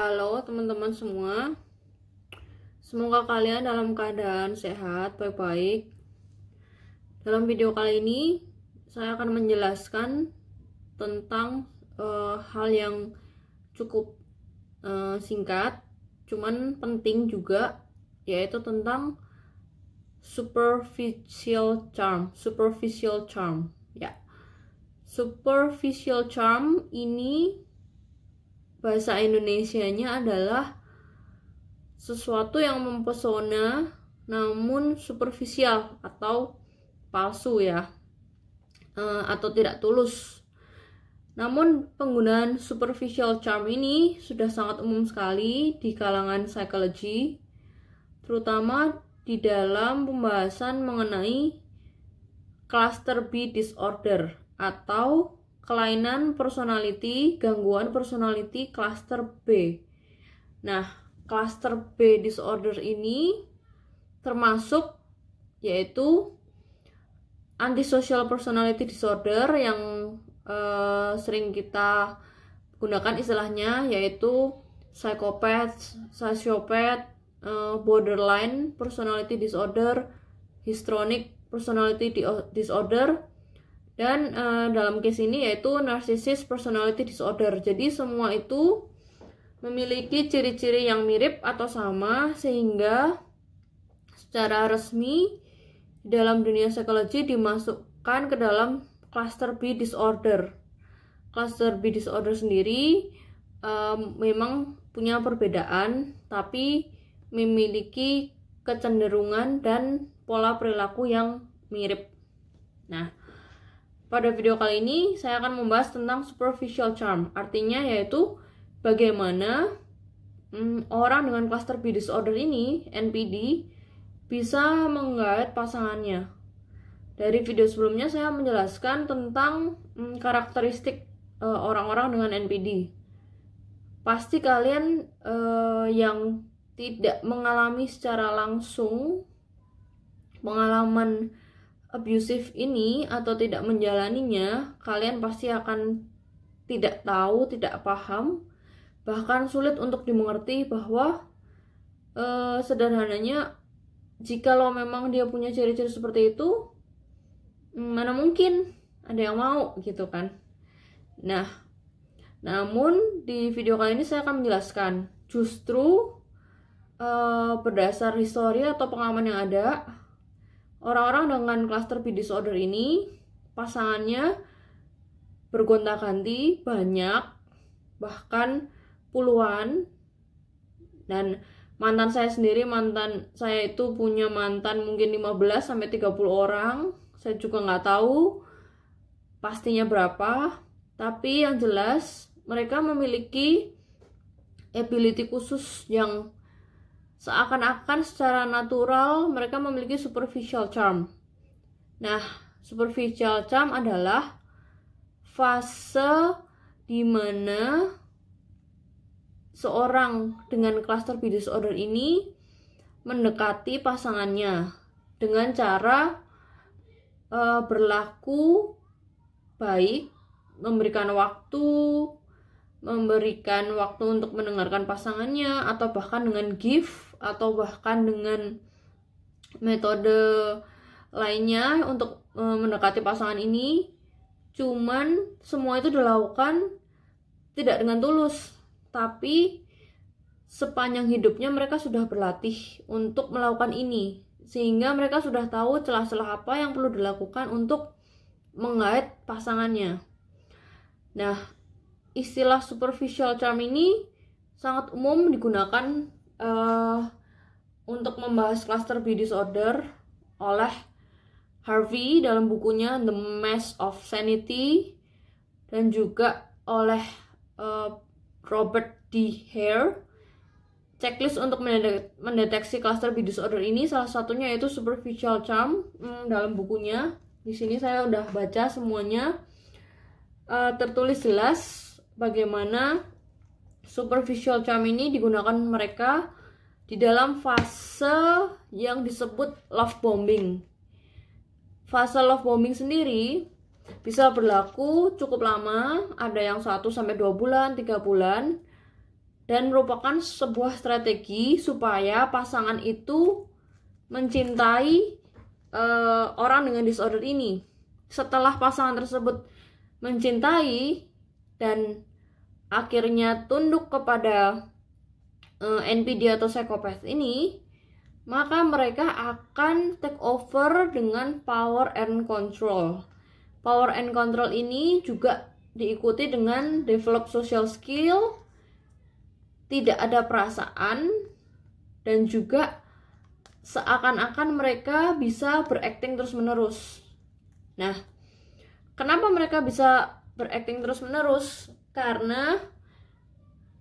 Halo teman-teman semua. Semoga kalian dalam keadaan sehat, baik-baik. Dalam video kali ini, saya akan menjelaskan tentang uh, hal yang cukup uh, singkat, cuman penting juga, yaitu tentang superficial charm. Superficial charm, ya. Superficial charm ini bahasa Indonesianya adalah sesuatu yang mempesona namun superficial atau palsu ya eh, atau tidak tulus. Namun penggunaan superficial charm ini sudah sangat umum sekali di kalangan psikologi, terutama di dalam pembahasan mengenai cluster B disorder atau kelainan personality, gangguan personality cluster B. Nah, cluster B disorder ini termasuk yaitu antisocial personality disorder yang eh, sering kita gunakan istilahnya yaitu psychopath, sociopath, eh, borderline personality disorder, histronic personality disorder, dan uh, dalam case ini yaitu narcissist personality disorder. Jadi semua itu memiliki ciri-ciri yang mirip atau sama sehingga secara resmi dalam dunia psikologi dimasukkan ke dalam cluster B disorder. Cluster B disorder sendiri um, memang punya perbedaan tapi memiliki kecenderungan dan pola perilaku yang mirip. Nah, pada video kali ini saya akan membahas tentang superficial charm, artinya yaitu bagaimana hmm, orang dengan cluster B disorder ini (NPD) bisa menggait pasangannya. Dari video sebelumnya saya menjelaskan tentang hmm, karakteristik eh, orang-orang uh, dengan NPD. Pasti kalian uh, yang tidak mengalami secara langsung pengalaman abusive ini atau tidak menjalaninya, kalian pasti akan tidak tahu, tidak paham, bahkan sulit untuk dimengerti bahwa uh, sederhananya lo memang dia punya ciri-ciri seperti itu, mm, mana mungkin ada yang mau gitu kan. Nah, namun di video kali ini saya akan menjelaskan justru uh, berdasar histori atau pengalaman yang ada Orang-orang dengan cluster PD disorder ini pasangannya bergonta-ganti banyak, bahkan puluhan. Dan mantan saya sendiri, mantan saya itu punya mantan mungkin 15 sampai 30 orang. Saya juga nggak tahu pastinya berapa, tapi yang jelas mereka memiliki ability khusus yang Seakan-akan secara natural mereka memiliki superficial charm. Nah, superficial charm adalah fase di mana seorang dengan cluster B disorder ini mendekati pasangannya dengan cara uh, berlaku baik, memberikan waktu, memberikan waktu untuk mendengarkan pasangannya atau bahkan dengan gift atau bahkan dengan metode lainnya untuk e, mendekati pasangan ini cuman semua itu dilakukan tidak dengan tulus tapi sepanjang hidupnya mereka sudah berlatih untuk melakukan ini sehingga mereka sudah tahu celah-celah apa yang perlu dilakukan untuk menggait pasangannya. Nah, istilah superficial charm ini sangat umum digunakan uh, untuk membahas cluster B disorder oleh Harvey dalam bukunya The Mass of Sanity dan juga oleh uh, Robert D. Hare. Checklist untuk mendeteksi cluster B disorder ini salah satunya yaitu superficial charm hmm, dalam bukunya. Di sini saya udah baca semuanya. Uh, tertulis jelas bagaimana superficial charm ini digunakan mereka di dalam fase yang disebut love bombing. Fase love bombing sendiri bisa berlaku cukup lama, ada yang 1 sampai 2 bulan, 3 bulan dan merupakan sebuah strategi supaya pasangan itu mencintai uh, orang dengan disorder ini. Setelah pasangan tersebut mencintai dan akhirnya tunduk kepada uh, eh, NPD atau psychopath ini, maka mereka akan take over dengan power and control. Power and control ini juga diikuti dengan develop social skill, tidak ada perasaan, dan juga seakan-akan mereka bisa berakting terus-menerus. Nah, kenapa mereka bisa berakting terus-menerus? Karena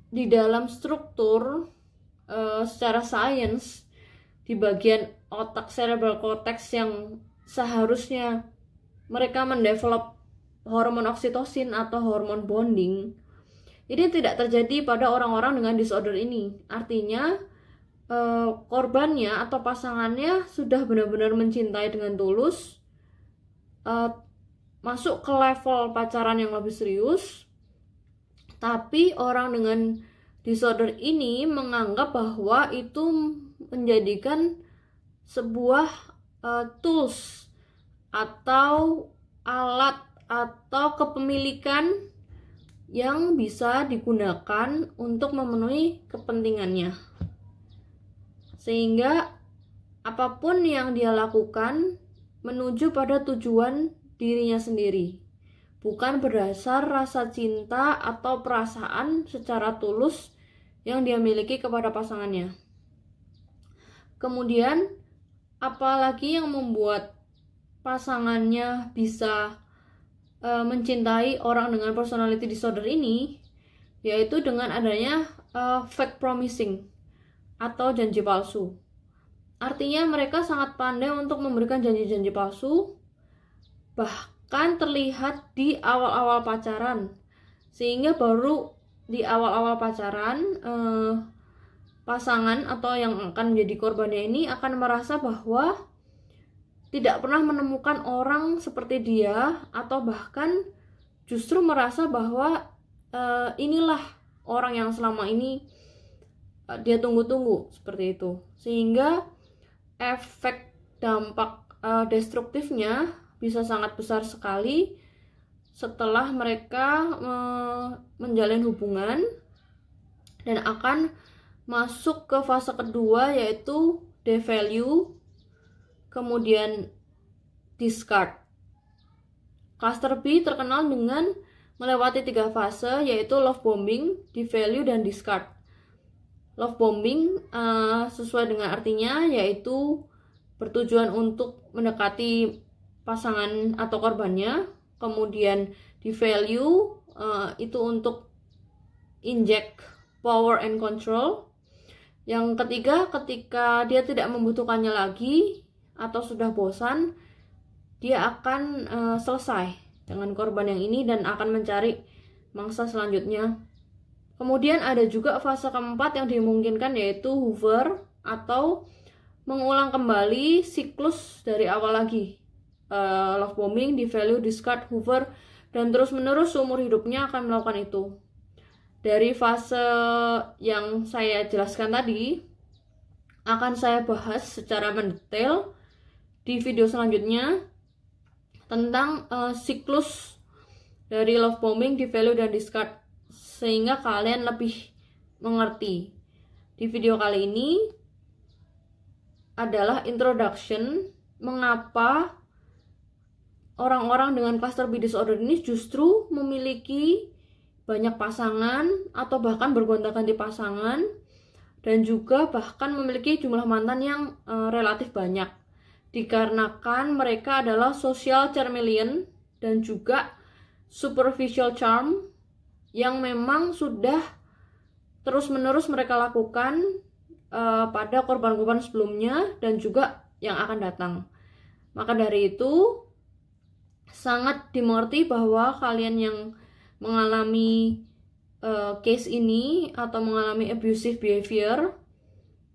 di dalam struktur uh, secara sains di bagian otak cerebral cortex yang seharusnya mereka mendevelop hormon oksitosin atau hormon bonding ini tidak terjadi pada orang-orang dengan disorder ini artinya eh, korbannya atau pasangannya sudah benar-benar mencintai dengan tulus eh, masuk ke level pacaran yang lebih serius tapi orang dengan disorder ini menganggap bahwa itu menjadikan sebuah uh, tools atau alat atau kepemilikan yang bisa digunakan untuk memenuhi kepentingannya. Sehingga apapun yang dia lakukan menuju pada tujuan dirinya sendiri bukan berdasar rasa cinta atau perasaan secara tulus yang dia miliki kepada pasangannya. Kemudian, apalagi yang membuat pasangannya bisa e, mencintai orang dengan personality disorder ini, yaitu dengan adanya e, fake promising atau janji palsu. Artinya mereka sangat pandai untuk memberikan janji-janji palsu, bahkan kan terlihat di awal-awal pacaran sehingga baru di awal-awal pacaran eh, pasangan atau yang akan menjadi korbannya ini akan merasa bahwa tidak pernah menemukan orang seperti dia atau bahkan justru merasa bahwa eh, inilah orang yang selama ini eh, dia tunggu-tunggu seperti itu sehingga efek dampak eh, destruktifnya bisa sangat besar sekali setelah mereka eh, menjalin hubungan dan akan masuk ke fase kedua yaitu devalue kemudian discard. Cluster B terkenal dengan melewati tiga fase yaitu love bombing, devalue dan discard. Love bombing uh, sesuai dengan artinya yaitu bertujuan untuk mendekati pasangan atau korbannya, kemudian di value uh, eh, itu untuk inject power and control. Yang ketiga, ketika dia tidak membutuhkannya lagi atau sudah bosan, dia akan uh, selesai dengan korban yang ini dan akan mencari mangsa selanjutnya. Kemudian ada juga fase keempat yang dimungkinkan yaitu hover atau mengulang kembali siklus dari awal lagi uh, love bombing, di value, discard, hover, dan terus menerus seumur hidupnya akan melakukan itu. Dari fase yang saya jelaskan tadi, akan saya bahas secara mendetail di video selanjutnya tentang uh, siklus dari love bombing, di value dan discard sehingga kalian lebih mengerti. Di video kali ini adalah introduction mengapa orang-orang dengan cluster B disorder ini justru memiliki banyak pasangan atau bahkan bergonta-ganti pasangan dan juga bahkan memiliki jumlah mantan yang e, relatif banyak dikarenakan mereka adalah social charmeleon dan juga superficial charm yang memang sudah terus-menerus mereka lakukan e, pada korban-korban sebelumnya dan juga yang akan datang. Maka dari itu, sangat dimengerti bahwa kalian yang mengalami uh, case ini atau mengalami abusive behavior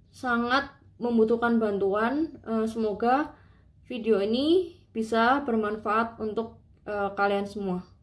sangat membutuhkan bantuan. Uh, semoga video ini bisa bermanfaat untuk uh, kalian semua.